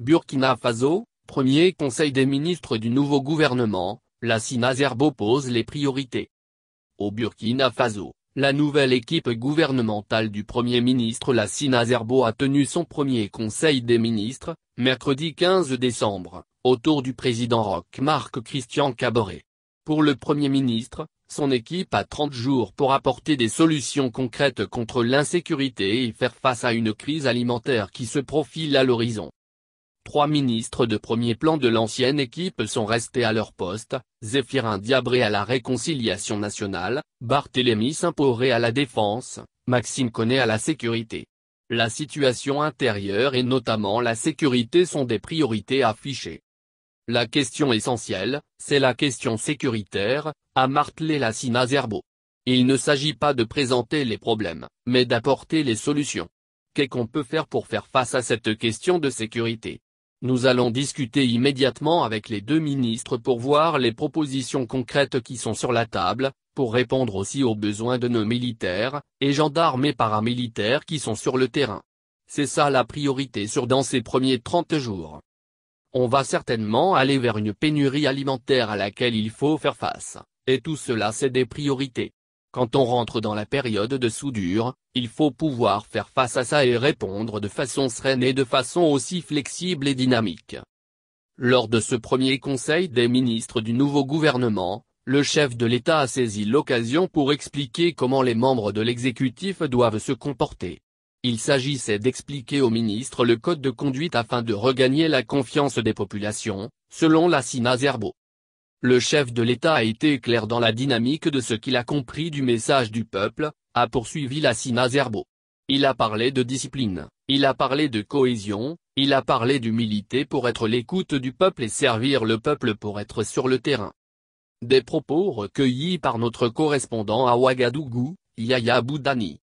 Burkina Faso, premier conseil des ministres du nouveau gouvernement, Lassina Zerbo pose les priorités. Au Burkina Faso, la nouvelle équipe gouvernementale du Premier ministre Lassina Zerbo a tenu son premier conseil des ministres, mercredi 15 décembre, autour du président Roch Marc Christian Caboret. Pour le Premier ministre, son équipe a 30 jours pour apporter des solutions concrètes contre l'insécurité et faire face à une crise alimentaire qui se profile à l'horizon. Trois ministres de premier plan de l'ancienne équipe sont restés à leur poste, Zéphirin Diabré à la réconciliation nationale, Barthélémy saint à la défense, Maxime Connet à la sécurité. La situation intérieure et notamment la sécurité sont des priorités affichées. La question essentielle, c'est la question sécuritaire, a martelé la Sina Zerbo. Il ne s'agit pas de présenter les problèmes, mais d'apporter les solutions. Qu'est-ce qu'on peut faire pour faire face à cette question de sécurité nous allons discuter immédiatement avec les deux ministres pour voir les propositions concrètes qui sont sur la table, pour répondre aussi aux besoins de nos militaires, et gendarmes et paramilitaires qui sont sur le terrain. C'est ça la priorité sur dans ces premiers 30 jours. On va certainement aller vers une pénurie alimentaire à laquelle il faut faire face, et tout cela c'est des priorités. Quand on rentre dans la période de soudure, il faut pouvoir faire face à ça et répondre de façon sereine et de façon aussi flexible et dynamique. Lors de ce premier conseil des ministres du nouveau gouvernement, le chef de l'État a saisi l'occasion pour expliquer comment les membres de l'exécutif doivent se comporter. Il s'agissait d'expliquer aux ministres le code de conduite afin de regagner la confiance des populations, selon la Sina Zerbo. Le chef de l'État a été clair dans la dynamique de ce qu'il a compris du message du peuple, a poursuivi la Sina Zerbo. Il a parlé de discipline, il a parlé de cohésion, il a parlé d'humilité pour être l'écoute du peuple et servir le peuple pour être sur le terrain. Des propos recueillis par notre correspondant à Ouagadougou, Yaya Boudani.